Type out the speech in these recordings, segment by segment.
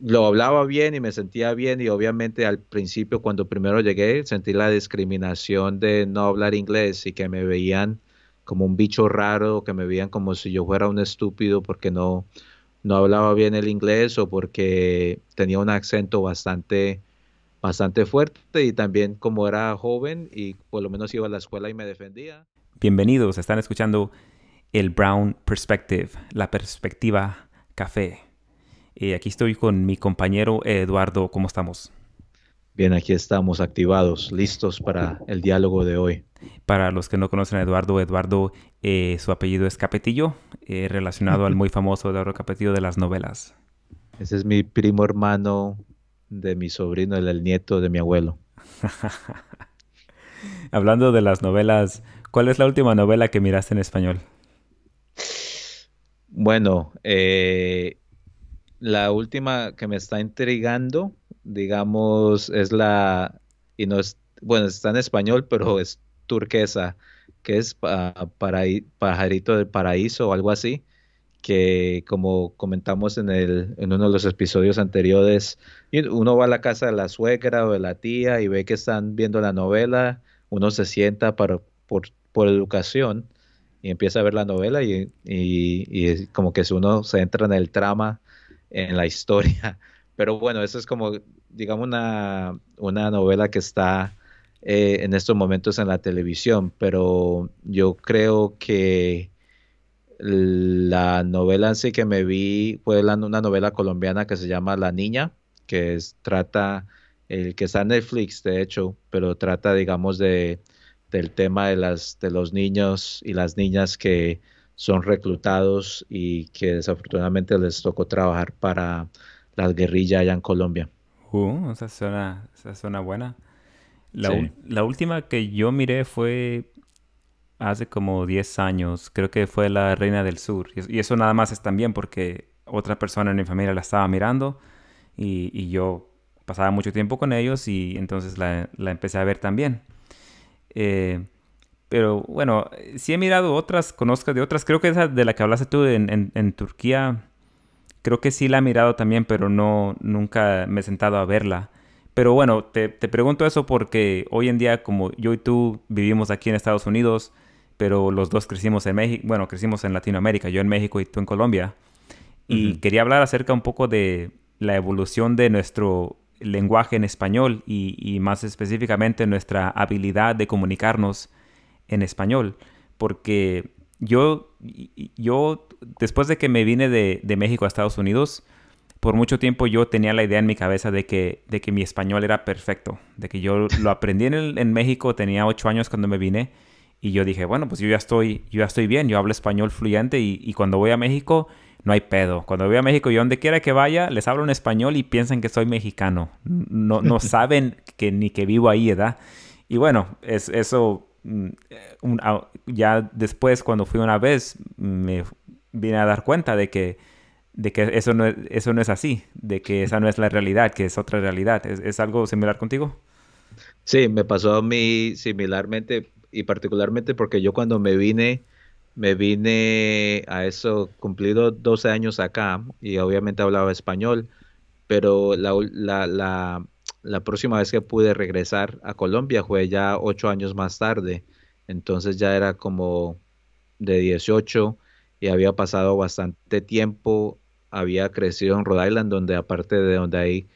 lo hablaba bien y me sentía bien y obviamente al principio cuando primero llegué sentí la discriminación de no hablar inglés y que me veían como un bicho raro, que me veían como si yo fuera un estúpido porque no, no hablaba bien el inglés o porque tenía un acento bastante, bastante fuerte y también como era joven y por lo menos iba a la escuela y me defendía. Bienvenidos, están escuchando el Brown Perspective, la perspectiva café. Y eh, aquí estoy con mi compañero eh, Eduardo. ¿Cómo estamos? Bien, aquí estamos activados, listos para el diálogo de hoy. Para los que no conocen a Eduardo, Eduardo, eh, su apellido es Capetillo, relacionado al muy famoso Eduardo Capetillo de las novelas. Ese es mi primo hermano de mi sobrino, el, el nieto de mi abuelo. Hablando de las novelas, ¿cuál es la última novela que miraste en español? Bueno, eh, la última que me está intrigando, digamos, es la, y no es, bueno, está en español, pero es turquesa, que es para, Pajarito del Paraíso o algo así, que como comentamos en, uno de los episodios anteriores, uno va a la casa de la suegra o de la tía y ve que están viendo la novela, uno se sienta para, por, educación y empieza a ver la novela y, y, y como que si uno se entra en el trama en la historia. Pero bueno, eso es como, digamos, una, una novela que está eh, en estos momentos en la televisión, pero yo creo que la novela sí que me vi fue una novela colombiana que se llama La Niña, que trata, el que está en Netflix, de hecho, pero trata, digamos, de, del tema de, las, de los niños y las niñas que son reclutados y que desafortunadamente les tocó trabajar para las guerrillas allá en Colombia. Uh, esa zona esa zona buena. La, la, última que yo miré fue hace como 10 años, creo que fue La Reina del Sur. Y eso nada más es también porque otra persona en mi familia la estaba mirando y, y yo pasaba mucho tiempo con ellos y entonces la, la empecé a ver también. Eh, pero bueno, sí he mirado otras, conozco de otras. Creo que esa de la que hablaste tú en, Turquía, creo que sí la he mirado también, pero no, nunca me he sentado a verla. Pero bueno, te, pregunto eso porque hoy en día, como yo y tú vivimos aquí en Estados Unidos, pero los dos crecimos en México, bueno, crecimos en Latinoamérica, yo en México y tú en Colombia. Y quería hablar acerca un poco de la evolución de nuestro lenguaje en español y más específicamente nuestra habilidad de comunicarnos en español, porque yo, yo después de que me vine de, México a Estados Unidos, por mucho tiempo yo tenía la idea en mi cabeza de que, de que mi español era perfecto, de que yo lo aprendí en, en México, tenía ocho años cuando me vine, y yo dije, bueno, pues yo ya estoy, yo estoy bien, yo hablo español fluyente y, cuando voy a México no hay pedo. Cuando voy a México, yo donde quiera que vaya, les hablo en español y piensan que soy mexicano. No, no saben que ni que vivo ahí, edad Y bueno, es, eso Mm, ya después cuando fui una vez me vine a dar cuenta de que, de que eso, no es, eso no es así, de que esa no es la realidad, que es otra realidad. ¿Es, algo similar contigo? Sí, me pasó a mí similarmente y particularmente porque yo cuando me vine, me vine a eso, cumplido 12 años acá y obviamente hablaba español, pero la, la la próxima vez que pude regresar a Colombia fue ya ocho años más tarde, entonces ya era como de 18 y había pasado bastante tiempo, había crecido en Rhode Island, donde aparte de donde hay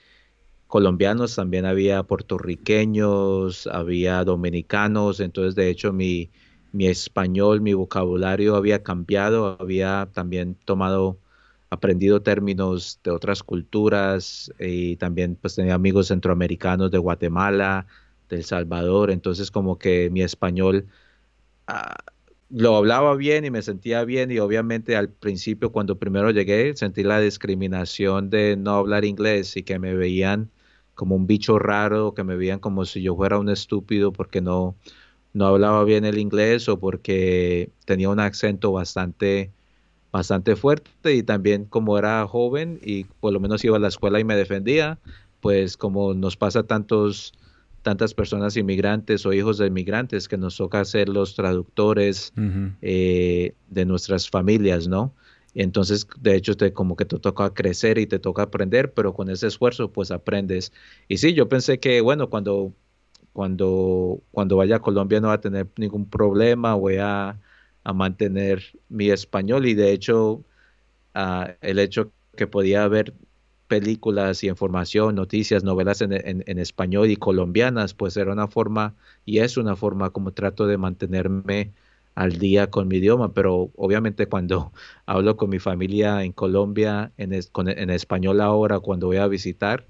colombianos, también había puertorriqueños, había dominicanos, entonces de hecho mi, mi español, mi vocabulario había cambiado, había también tomado aprendido términos de otras culturas y eh, también pues tenía amigos centroamericanos de Guatemala, de El Salvador, entonces como que mi español ah, lo hablaba bien y me sentía bien y obviamente al principio cuando primero llegué sentí la discriminación de no hablar inglés y que me veían como un bicho raro, que me veían como si yo fuera un estúpido porque no, no hablaba bien el inglés o porque tenía un acento bastante bastante fuerte y también como era joven y por lo menos iba a la escuela y me defendía, pues como nos pasa tantos tantas personas inmigrantes o hijos de inmigrantes que nos toca ser los traductores eh, de nuestras familias, ¿no? Entonces, de hecho, te, como que te toca crecer y te toca aprender, pero con ese esfuerzo, pues aprendes. Y sí, yo pensé que, bueno, cuando, cuando, cuando vaya a Colombia no va a tener ningún problema, voy a, a mantener mi español y de hecho ah, el hecho que podía ver películas y información, noticias, novelas en, español y colombianas, pues era una forma y es una forma como trato de mantenerme al día con mi idioma, pero obviamente cuando hablo con mi familia en Colombia, en, español ahora, cuando voy a visitar,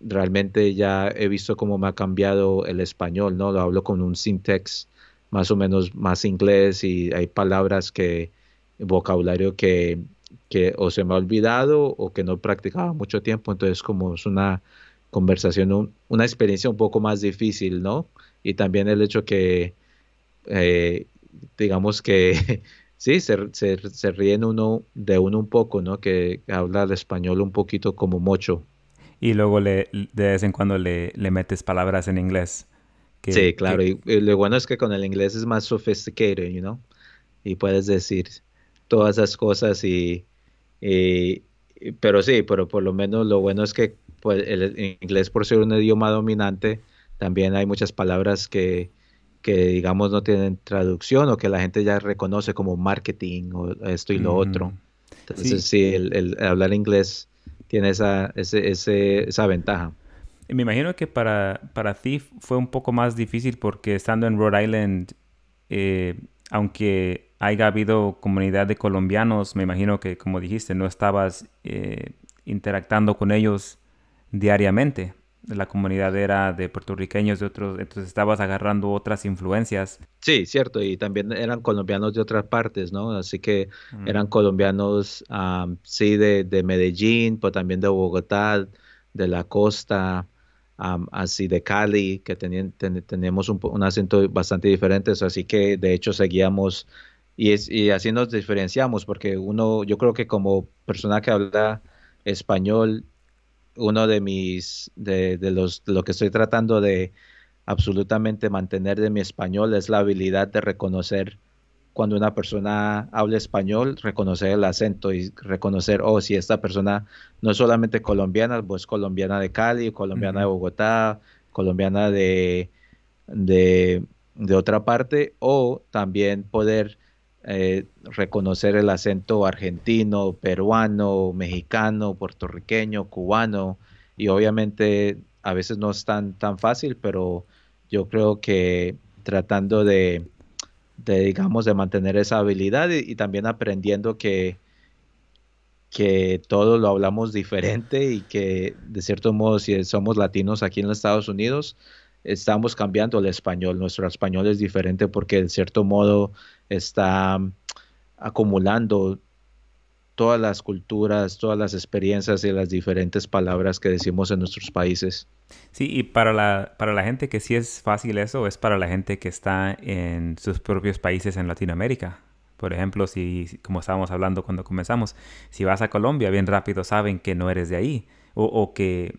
realmente ya he visto cómo me ha cambiado el español, ¿no? Lo hablo con un sintex más o menos más inglés y hay palabras que, vocabulario que, o se me ha olvidado o que no practicaba mucho tiempo, entonces como es una conversación, una experiencia un poco más difícil, ¿no? Y también el hecho que, eh, digamos que, sí, se, se, ríen uno de uno un poco, ¿no? Que habla el español un poquito como mocho. Y luego le, de vez en cuando le, le metes palabras en inglés sí, claro. Y, lo bueno es que con el inglés es más sofisticado, you Y puedes decir todas esas cosas y, pero sí, pero por lo menos lo bueno es que pues, el inglés por ser un idioma dominante, también hay muchas palabras que, digamos no tienen traducción o que la gente ya reconoce como marketing o esto y lo otro. Entonces sí, el, hablar inglés tiene esa, ese, ese, esa ventaja. Me imagino que para, para ti fue un poco más difícil porque estando en Rhode Island, eh, aunque haya habido comunidad de colombianos, me imagino que, como dijiste, no estabas eh, interactando con ellos diariamente. La comunidad era de puertorriqueños, de otros, entonces estabas agarrando otras influencias. Sí, cierto, y también eran colombianos de otras partes, ¿no? Así que mm. eran colombianos, ah, sí, de, de Medellín, pero también de Bogotá, de la costa, así de Cali, que teníamos tenemos un, acento bastante diferente, así que de hecho seguíamos y, así nos diferenciamos, porque uno, yo creo que como persona que habla español, uno de mis, de, los, lo que estoy tratando de absolutamente mantener de mi español es la habilidad de reconocer cuando una persona habla español, reconocer el acento y reconocer, oh, si esta persona no es solamente colombiana, es pues colombiana de Cali, colombiana de Bogotá, colombiana de, de, otra parte, o también poder eh, reconocer el acento argentino, peruano, mexicano, puertorriqueño, cubano, y obviamente a veces no es tan, tan fácil, pero yo creo que tratando de de digamos, de mantener esa habilidad y, también aprendiendo que, que todos lo hablamos diferente y que de cierto modo si somos latinos aquí en los Estados Unidos estamos cambiando el español, nuestro español es diferente porque de cierto modo está acumulando todas las culturas, todas las experiencias y las diferentes palabras que decimos en nuestros países. Sí, y para la, para la gente que sí es fácil eso, es para la gente que está en sus propios países en Latinoamérica. Por ejemplo, si, como estábamos hablando cuando comenzamos, si vas a Colombia, bien rápido saben que no eres de ahí. O, que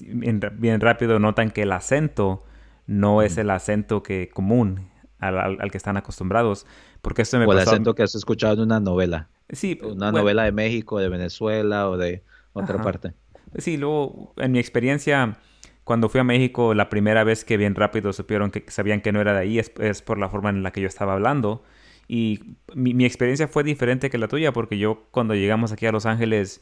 bien, rápido notan que el acento no es el acento que común al, que están acostumbrados. Porque esto me o el pasó... acento que has escuchado en una novela. Sí. Una novela de México, de Venezuela o de otra parte. Sí, luego, en mi experiencia, cuando fui a México, la primera vez que bien rápido supieron que sabían que no era de ahí, es, por la forma en la que yo estaba hablando. Y mi, experiencia fue diferente que la tuya, porque yo cuando llegamos aquí a Los Ángeles,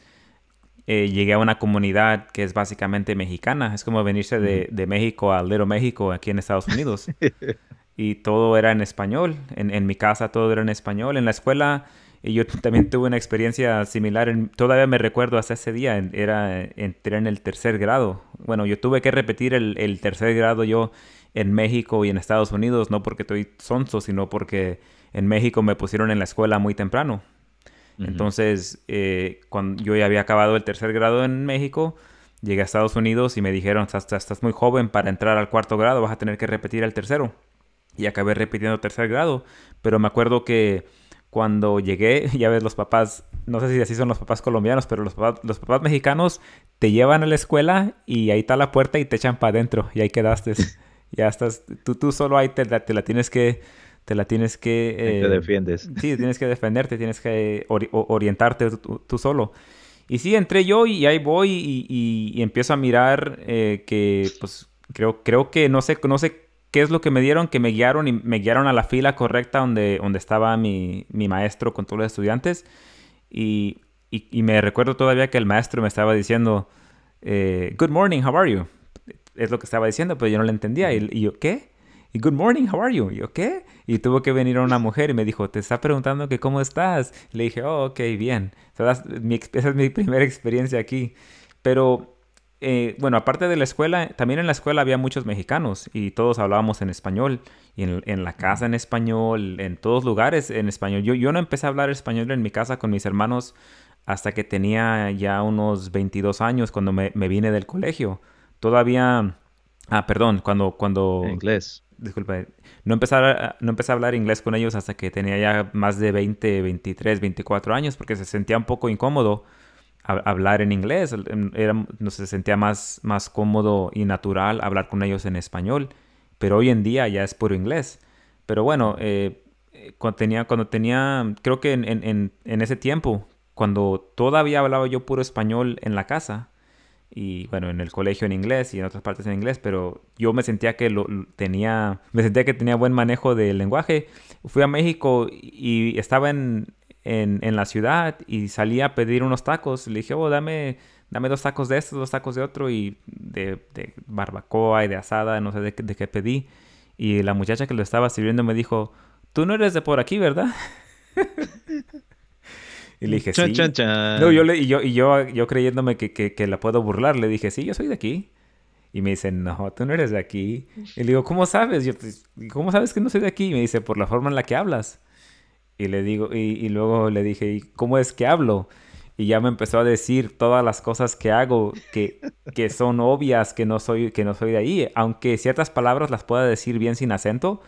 eh, llegué a una comunidad que es básicamente mexicana. Es como venirse de, México a Little México, aquí en Estados Unidos. y todo era en español. En, mi casa todo era en español. En la escuela y eh, yo también tuve una experiencia similar. todavía me recuerdo hasta ese día. Era, entré en el tercer grado. Bueno, yo tuve que repetir el, tercer grado yo en México y en Estados Unidos, no porque estoy sonso, sino porque en México me pusieron en la escuela muy temprano. Entonces, eh, cuando yo ya había acabado el tercer grado en México, llegué a Estados Unidos y me dijeron, estás muy joven para entrar al cuarto grado, vas a tener que repetir el tercero y acabé repitiendo tercer grado. Pero me acuerdo que cuando llegué, ya ves, los papás, no sé si así son los papás colombianos, pero los papás, mexicanos te llevan a la escuela y ahí está la puerta y te echan para adentro y ahí quedaste. ya estás, tú, tú solo ahí te, la tienes que te la tienes que... te eh, defiendes. Sí, tienes que defenderte, tienes que orientarte tú, solo. Y sí, entré yo y ahí voy y, empiezo a mirar eh, que, pues, creo, creo que no sé, no sé ¿Qué es lo que me dieron? Que me guiaron y me guiaron a la fila correcta donde, donde estaba mi, maestro con todos los estudiantes. Y, me recuerdo todavía que el maestro me estaba diciendo, eh, Good morning, how are you? Es lo que estaba diciendo, pero yo no le entendía. Y, yo, ¿qué? Y good morning, how are you? Y yo, ¿qué? Y tuvo que venir una mujer y me dijo, te está preguntando que cómo estás. Le dije, oh, ok, bien. So mi, esa es mi primera experiencia aquí. Pero eh, bueno, aparte de la escuela, también en la escuela había muchos mexicanos y todos hablábamos en español. Y en, la casa en español, en todos lugares en español. Yo, yo no empecé a hablar español en mi casa con mis hermanos hasta que tenía ya unos 22 años cuando me, vine del colegio. Todavía... Ah, perdón, cuando... cuando inglés. Disculpe. no empecé, a, no empecé a hablar inglés con ellos hasta que tenía ya más de 20, 23, 24 años porque se sentía un poco incómodo hablar en inglés, em, era, no se sentía más, más cómodo y natural hablar con ellos en español, pero hoy en día ya es puro inglés. Pero bueno, eh, cuando, tenía, cuando tenía, creo que en, en, en, ese tiempo, cuando todavía hablaba yo puro español en la casa, y bueno, en el colegio en inglés y en otras partes en inglés, pero yo me sentía que lo, tenía, me sentía que tenía buen manejo del lenguaje. Fui a México y estaba en, en, la ciudad y salí a pedir unos tacos. Le dije, oh, dame, dame dos tacos de estos, dos tacos de otro y de, barbacoa y de asada, no sé de, qué pedí. Y la muchacha que lo estaba sirviendo me dijo, tú no eres de por aquí, ¿verdad? y le dije, sí. No, yo y yo, y yo, creyéndome que, que, la puedo burlar, le dije, sí, yo soy de aquí. Y me dice, no, tú no eres de aquí. Y le digo, ¿cómo sabes? Yo, pues, ¿cómo sabes que no soy de aquí? Y me dice, por la forma en la que hablas. Y le digo, y, luego le dije, cómo es que hablo? y ya me empezó a decir todas las cosas que hago que, que son obvias, que no, soy, que no soy de ahí. Aunque ciertas palabras las pueda decir bien sin acento,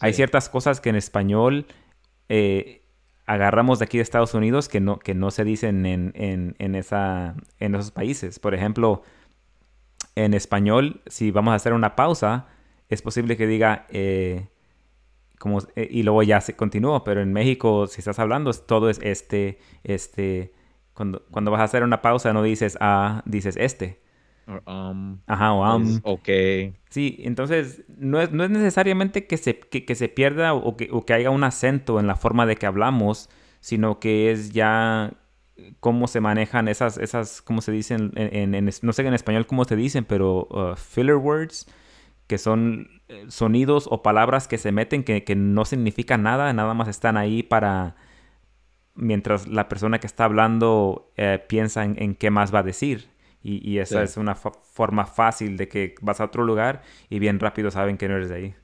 hay ciertas cosas que en español eh, agarramos de aquí de Estados Unidos que no, que no se dicen en, esa, en esos países. Por ejemplo, en español, si vamos a hacer una pausa, es posible que diga, eh, eh, y luego ya se continúa, pero en México, si estás hablando, todo es este, este, cuando, cuando vas a hacer una pausa no dices ah, dices este. Um, Ajá, o um. Ok. Sí, entonces no es, no necesariamente que se, se pierda o que, o haya un acento en la forma de que hablamos, sino que es ya cómo se manejan esas, esas ¿cómo se dicen? En, no sé en español cómo se dicen, pero uh, filler words que son eh, sonidos o palabras que se meten que, no significan nada, nada más están ahí para mientras la persona que está hablando eh, piensa en, qué más va a decir. Y, esa es una forma fácil de que vas a otro lugar y bien rápido saben que no eres de ahí.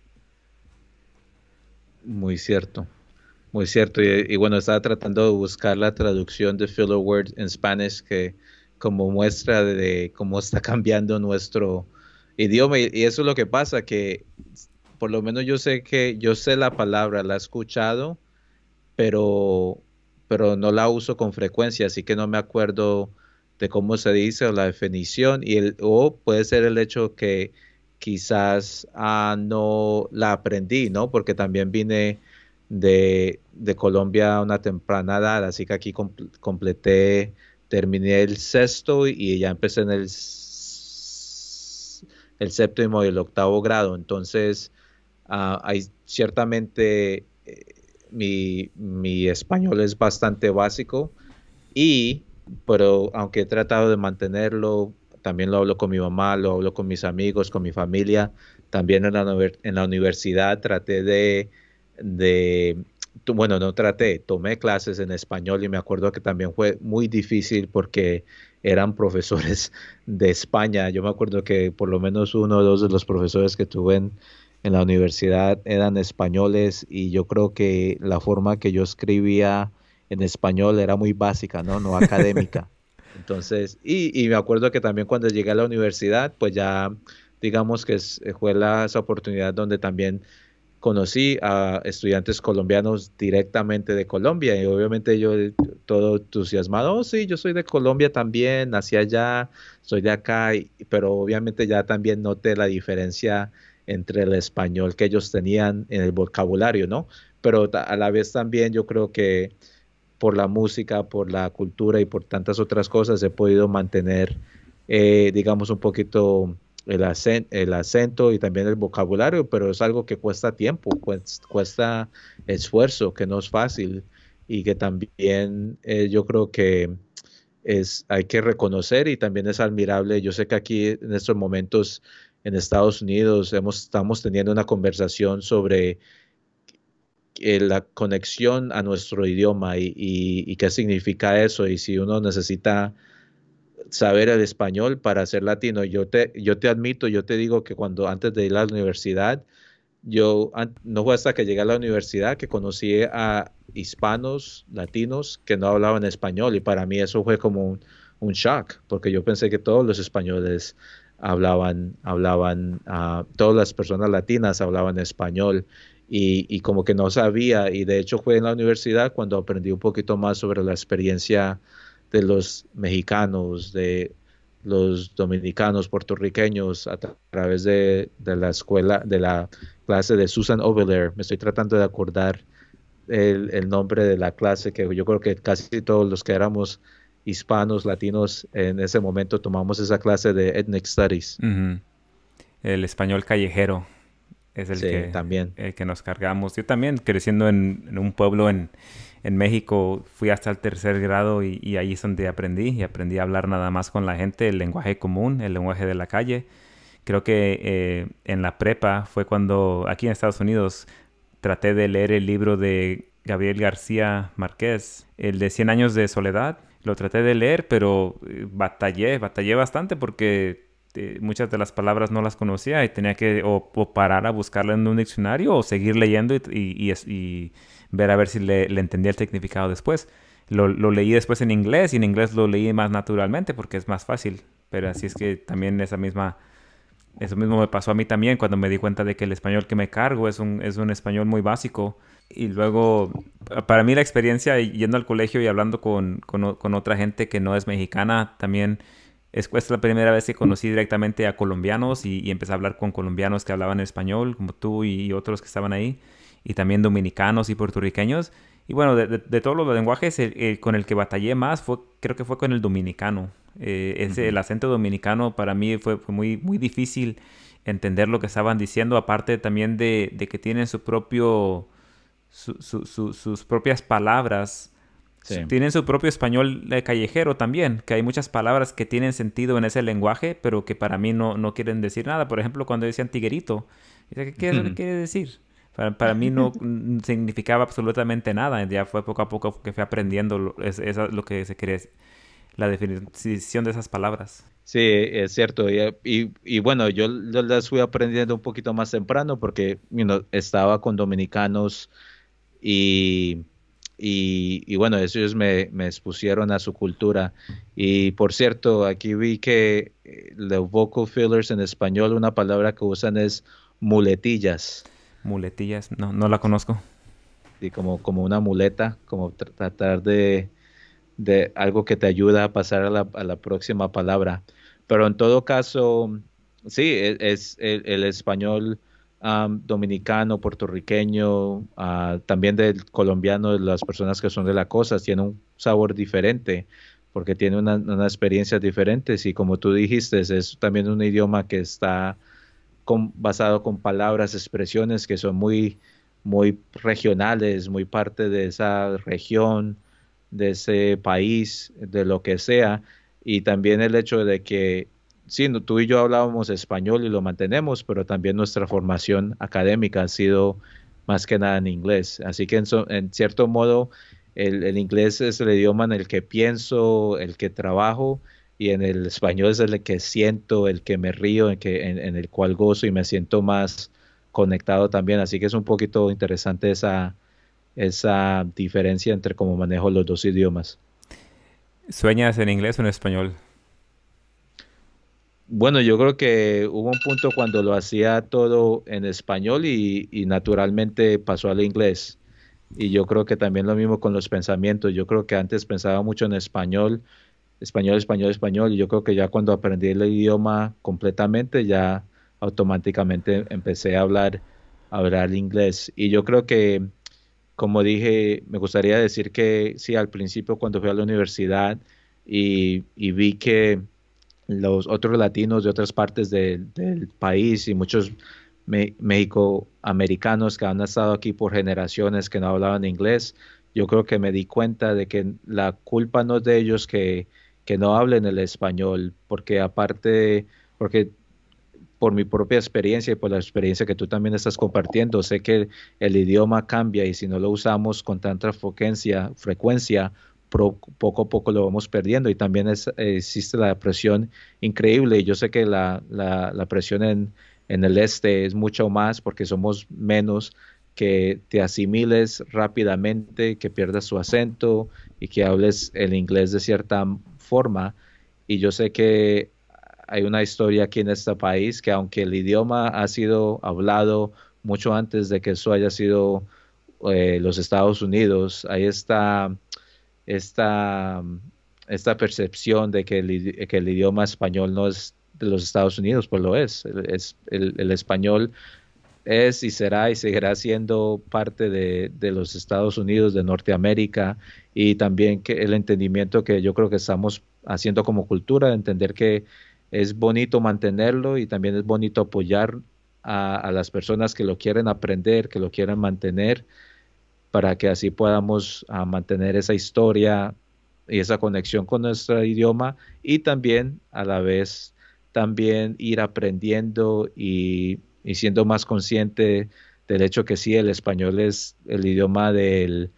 Muy cierto, muy cierto. Y, bueno, estaba tratando de buscar la traducción de filler words en Spanish que como muestra de cómo está cambiando nuestro, y, eso es lo que pasa, que por lo menos yo sé que yo sé la palabra, la he escuchado, pero, pero no la uso con frecuencia, así que no me acuerdo de cómo se dice o la definición y el, o puede ser el hecho que quizás ah, no la aprendí, ¿no? Porque también vine de, de Colombia a una temprana edad, así que aquí completé, terminé el sexto y ya empecé en el el séptimo y el octavo grado. Entonces, ah, hay ciertamente eh, mi, español es bastante básico y, pero aunque he tratado de mantenerlo, también lo hablo con mi mamá, lo hablo con mis amigos, con mi familia, también en la, en la universidad traté de, de bueno, no traté, tomé clases en español y me acuerdo que también fue muy difícil porque eran profesores de España. Yo me acuerdo que por lo menos uno o dos de los profesores que tuve en, la universidad eran españoles y yo creo que la forma que yo escribía en español era muy básica, ¿no? No académica. Entonces, y, me acuerdo que también cuando llegué a la universidad, pues ya digamos que fue la, esa oportunidad donde también conocí a estudiantes colombianos directamente de Colombia y obviamente yo eh, todo entusiasmado, oh, sí, yo soy de Colombia también, nací allá, soy de acá, pero obviamente ya también noté la diferencia entre el español que ellos tenían en el vocabulario, ¿no? Pero a la vez también yo creo que por la música, por la cultura y por tantas otras cosas he podido mantener, eh, digamos, un poquito el, el acento y también el vocabulario, pero es algo que cuesta tiempo, cuesta, esfuerzo, que no es fácil y que también eh, yo creo que es, hay que reconocer y también es admirable. Yo sé que aquí en estos momentos en Estados Unidos hemos, estamos teniendo una conversación sobre la conexión a nuestro idioma y, qué significa eso y si uno necesita saber el español para ser latino. Yo te, yo te admito, yo te digo que cuando antes de ir a la universidad, yo no fue hasta que llegué a la universidad que conocí a hispanos, latinos que no hablaban español y para mí eso fue como un, shock porque yo pensé que todos los españoles hablaban, hablaban, uh, todas las personas latinas hablaban español y, y, como que no sabía y de hecho fue en la universidad cuando aprendí un poquito más sobre la experiencia de los mexicanos, de los dominicanos, puertorriqueños, a, través de, la escuela, de la clase de Susan Oveler. Me estoy tratando de acordar el, nombre de la clase que yo creo que casi todos los que éramos hispanos, latinos, en ese momento tomamos esa clase de Ethnic Studies. El español callejero es el, que, también. que nos cargamos. Yo también, creciendo en, un pueblo en, en, México, fui hasta el tercer grado y, ahí es donde aprendí. Y aprendí a hablar nada más con la gente, el lenguaje común, el lenguaje de la calle. Creo que eh, en la prepa fue cuando aquí en Estados Unidos traté de leer el libro de Gabriel García Márquez, el de Cien años de soledad. Lo traté de leer, pero eh, batallé, batallé bastante porque este, muchas de las palabras no las conocía y tenía que o, parar a buscarla en un diccionario o seguir leyendo y, ver a ver si le, entendía el significado después. Lo, leí después en inglés y en inglés lo leí más naturalmente porque es más fácil. Pero así es que también esa misma, eso mismo me pasó a mí también cuando me di cuenta de que el español que me cargo es un, es un español muy básico. Y luego, para mí la experiencia yendo al colegio y hablando con otra gente que no es mexicana también es, la primera vez que conocí directamente a colombianos y, empecé a hablar con colombianos que hablaban español, como tú y, otros que estaban ahí, y también dominicanos y puertorriqueños. Y bueno, de, todos los lenguajes, con el que batallé más fue, creo que fue con el dominicano. Eh, ese, El acento dominicano para mí fue, muy, muy difícil entender lo que estaban diciendo, aparte también de, que tienen su propio, sus propias palabras tienen su propio español eh, callejero también, que hay muchas palabras que tienen sentido en ese lenguaje, pero que para mí no, no quieren decir nada. Por ejemplo, cuando decían tiguerito, ¿qué, quiere decir? Para, mí no significaba absolutamente nada. Ya fue poco a poco que fui aprendiendo lo, lo que se quiere la definición de esas palabras. Sí, es cierto. Y, y, bueno, yo, las fui aprendiendo un poquito más temprano porque estaba con dominicanos y y, bueno, ellos me, expusieron a su cultura. Y por cierto, aquí vi que eh, los vocal fillers en español, una palabra que usan es muletillas. Muletillas, no, no la conozco. Y como, como una muleta, como tratar de, algo que te ayuda a pasar a la, próxima palabra. Pero en todo caso, sí, e-, es, el español dominicano, puertorriqueño, ah, también del colombiano, las personas que son de la cosa tiene un sabor diferente porque tiene una, experiencia diferente y como tú dijiste, es también un idioma que está basado con palabras, expresiones que son muy, muy regionales, muy parte de esa región, de ese país, de lo que sea. Y también el hecho de que sí, tú y yo hablábamos español y lo mantenemos, pero también nuestra formación académica ha sido más que nada en inglés. Así que en, cierto modo el, inglés es el idioma en el que pienso, el que trabajo y en el español es el que siento, el que me río, en que, en, en el cual gozo y me siento más conectado también. Así que es un poquito interesante esa, esa diferencia entre cómo manejo los dos idiomas. ¿Sueñas en inglés o en español? bueno, yo creo que hubo un punto cuando lo hacía todo en español y, naturalmente pasó al inglés. Y yo creo que también lo mismo con los pensamientos. Yo creo que antes pensaba mucho en español, español, español, español. Y yo creo que ya cuando aprendí el idioma completamente, ya automáticamente empecé a hablar, hablar inglés. Y yo creo que, como dije, me gustaría decir que sí, al principio cuando fui a la universidad y vi que los otros latinos de otras partes del país y muchos mexicoamericanos que han estado aquí por generaciones que no hablaban inglés, yo creo que me di cuenta de que la culpa no es de ellos que, no hablen el español, porque aparte, porque por mi propia experiencia y por la experiencia que tú también estás compartiendo, sé que el idioma cambia y si no lo usamos con tanta frecuencia poco a poco lo vamos perdiendo y también existe la presión increíble. Yo sé que la, la, presión en, el este es mucho más porque somos menos, que te asimiles rápidamente, que pierdas su acento y que hables el inglés de cierta forma. Y yo sé que hay una historia aquí en este país que aunque el idioma ha sido hablado mucho antes de que eso haya sido eh, los Estados Unidos, ahí está esta, percepción de que el, idioma español no es de los Estados Unidos, pues lo es. es el, español es y será y seguirá siendo parte de, los Estados Unidos, de Norteamérica, y también que el entendimiento que yo creo que estamos haciendo como cultura, de entender que es bonito mantenerlo y también es bonito apoyar a, a las personas que lo quieren aprender, que lo quieren mantener para que así podamos ah, mantener esa historia y esa conexión con nuestro idioma y también a la vez también ir aprendiendo y, siendo más consciente del hecho que sí, el español es el idioma del,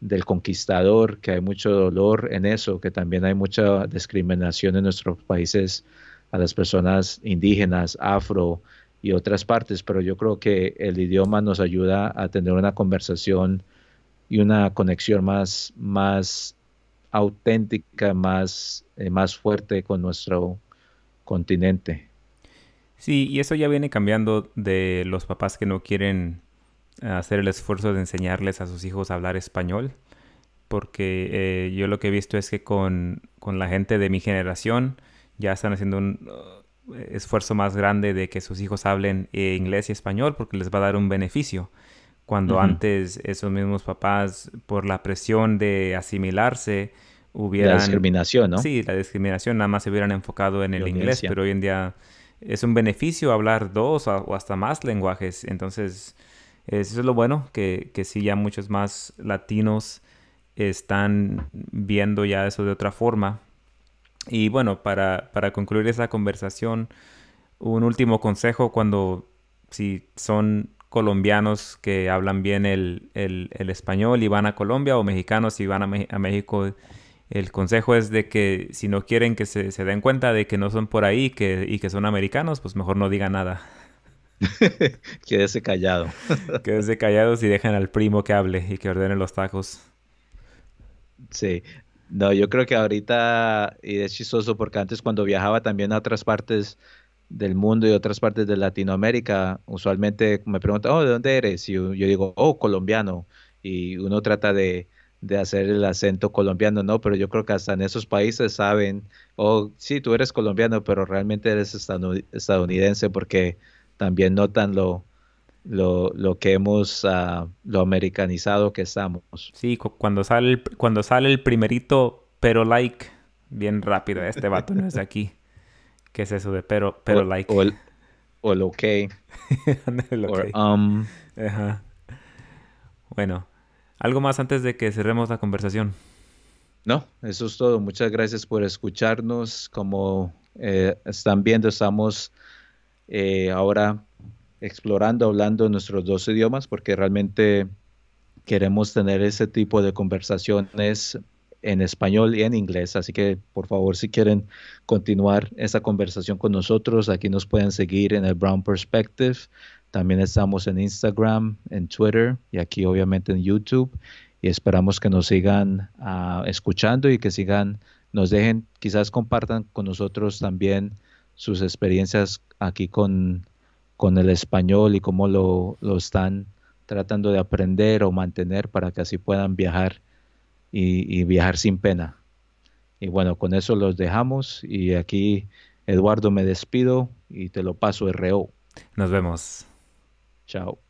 del conquistador, que hay mucho dolor en eso, que también hay mucha discriminación en nuestros países a las personas indígenas, afro y otras partes, pero yo creo que el idioma nos ayuda a tener una conversación y una conexión más, más auténtica, más, eh, más fuerte con nuestro continente. Sí, y eso ya viene cambiando de los papás que no quieren hacer el esfuerzo de enseñarles a sus hijos a hablar español, porque eh, yo lo que he visto es que con, la gente de mi generación ya están haciendo un eh, esfuerzo más grande de que sus hijos hablen inglés y español porque les va a dar un beneficio cuando antes esos mismos papás, por la presión de asimilarse, hubieran... La discriminación, ¿no? Sí, la discriminación, nada más se hubieran enfocado en el inglés, pero hoy en día es un beneficio hablar dos o hasta más lenguajes, entonces eso es lo bueno, que, que sí ya muchos más latinos están viendo ya eso de otra forma. Y bueno, para, para concluir esa conversación, un último consejo cuando si son colombianos que hablan bien el, español y van a Colombia o mexicanos y van a, México. El consejo es de que si no quieren que se, den cuenta de que no son por ahí que, y que son americanos, pues mejor no digan nada. Quédese callado. Quédese callados y dejen al primo que hable y que ordene los tacos. Sí. No, yo creo que ahorita, y es chistoso porque antes cuando viajaba también a otras partes del mundo y otras partes de Latinoamérica, usualmente me preguntan, oh, ¿de dónde eres? Y yo, digo, oh, colombiano. Y uno trata de, hacer el acento colombiano, ¿no? Pero yo creo que hasta en esos países saben, oh, sí, tú eres colombiano, pero realmente eres estadounidense porque también notan lo, lo, lo que hemos, ah, lo americanizado que estamos. Sí, cuando sale, cuando sale el primerito, pero like, bien rápido, este vato no es de aquí. ¿Qué es eso de pero, pero like? O el, o ok. um... Ajá. Bueno, ¿algo más antes de que cerremos la conversación? No, eso es todo. Muchas gracias por escucharnos. Como eh, están viendo, estamos eh, ahora explorando, hablando nuestros dos idiomas, porque realmente queremos tener ese tipo de conversaciones en español y en inglés. Así que por favor, si quieren continuar esa conversación con nosotros, aquí nos pueden seguir en el Brown Perspective. También estamos en Instagram, en Twitter y aquí obviamente en YouTube. Y esperamos que nos sigan ah, escuchando y que sigan, nos dejen, quizás compartan con nosotros también sus experiencias aquí con, con el español y cómo lo, lo están tratando de aprender o mantener para que así puedan viajar y, viajar sin pena. Y bueno, con eso los dejamos y aquí Eduardo me despido y te lo paso RO. Nos vemos. Chao.